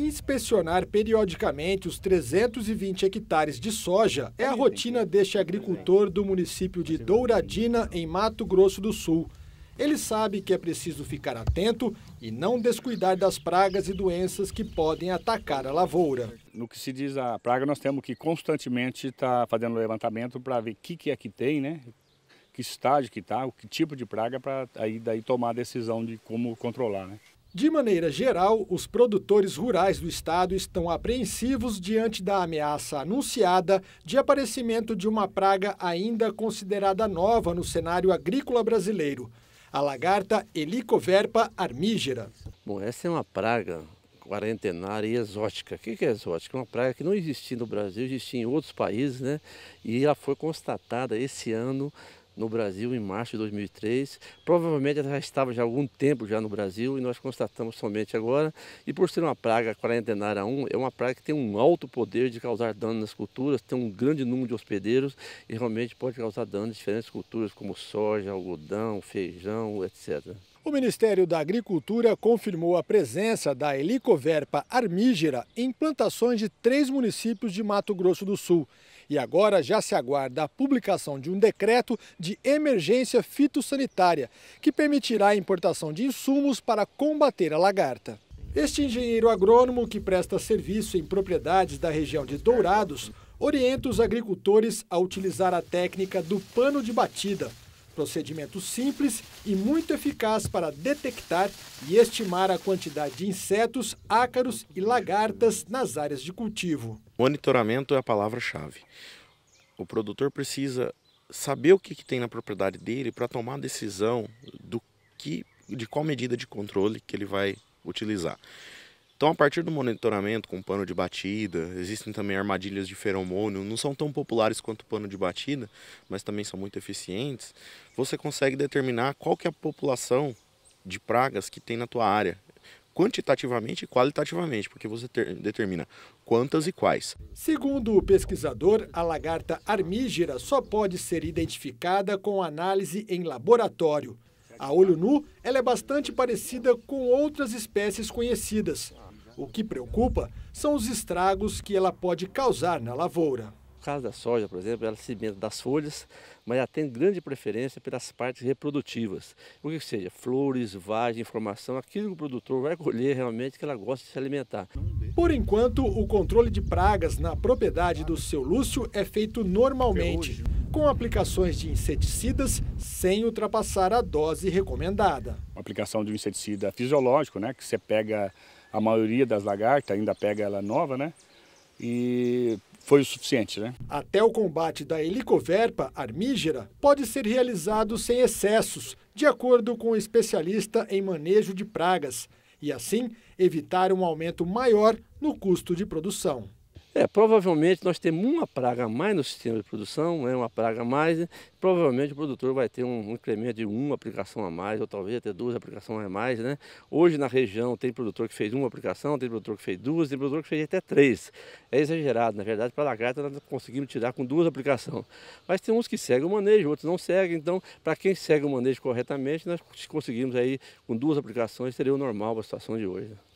inspecionar periodicamente os 320 hectares de soja é a rotina deste agricultor do município de Douradina, em Mato Grosso do Sul. Ele sabe que é preciso ficar atento e não descuidar das pragas e doenças que podem atacar a lavoura. No que se diz a praga, nós temos que constantemente estar tá fazendo levantamento para ver o que, que é que tem, né? que estágio que está, que tipo de praga, para aí daí tomar a decisão de como controlar. Né? De maneira geral, os produtores rurais do estado estão apreensivos diante da ameaça anunciada de aparecimento de uma praga ainda considerada nova no cenário agrícola brasileiro, a lagarta Helicoverpa armígera. Bom, essa é uma praga quarentenária e exótica. O que é exótica? É uma praga que não existia no Brasil, existia em outros países, né? E ela foi constatada esse ano no Brasil em março de 2003. Provavelmente ela já estava já há algum tempo já no Brasil e nós constatamos somente agora. E por ser uma praga quarentenária 1, é uma praga que tem um alto poder de causar dano nas culturas, tem um grande número de hospedeiros e realmente pode causar dano em diferentes culturas como soja, algodão, feijão, etc. O Ministério da Agricultura confirmou a presença da Helicoverpa armígera em plantações de três municípios de Mato Grosso do Sul. E agora já se aguarda a publicação de um decreto de emergência fitossanitária, que permitirá a importação de insumos para combater a lagarta. Este engenheiro agrônomo, que presta serviço em propriedades da região de Dourados, orienta os agricultores a utilizar a técnica do pano de batida procedimento simples e muito eficaz para detectar e estimar a quantidade de insetos, ácaros e lagartas nas áreas de cultivo. Monitoramento é a palavra-chave. O produtor precisa saber o que, que tem na propriedade dele para tomar a decisão do que, de qual medida de controle que ele vai utilizar. Então, a partir do monitoramento com pano de batida, existem também armadilhas de feromônio, não são tão populares quanto pano de batida, mas também são muito eficientes. Você consegue determinar qual que é a população de pragas que tem na tua área, quantitativamente e qualitativamente, porque você ter, determina quantas e quais. Segundo o pesquisador, a lagarta armígera só pode ser identificada com análise em laboratório. A olho nu, ela é bastante parecida com outras espécies conhecidas. O que preocupa são os estragos que ela pode causar na lavoura. No caso da soja, por exemplo, ela se alimenta das folhas, mas ela tem grande preferência pelas partes reprodutivas. O que seja, flores, vagem, formação. aquilo que o produtor vai colher realmente que ela gosta de se alimentar. Por enquanto, o controle de pragas na propriedade do seu Lúcio é feito normalmente, com aplicações de inseticidas sem ultrapassar a dose recomendada. Uma aplicação de um inseticida fisiológico, né, que você pega a maioria das lagartas ainda pega ela nova, né? E foi o suficiente, né? Até o combate da helicoverpa armígera pode ser realizado sem excessos, de acordo com o um especialista em manejo de pragas, e assim evitar um aumento maior no custo de produção. É, provavelmente nós temos uma praga a mais no sistema de produção, né, uma praga a mais, né, provavelmente o produtor vai ter um, um incremento de uma aplicação a mais, ou talvez até duas aplicações a mais. Né? Hoje na região tem produtor que fez uma aplicação, tem produtor que fez duas, tem produtor que fez até três. É exagerado, na verdade, para a lagarta tá, nós conseguimos tirar com duas aplicações. Mas tem uns que seguem o manejo, outros não seguem, então para quem segue o manejo corretamente, nós conseguimos aí com duas aplicações, seria o normal para a situação de hoje. Né?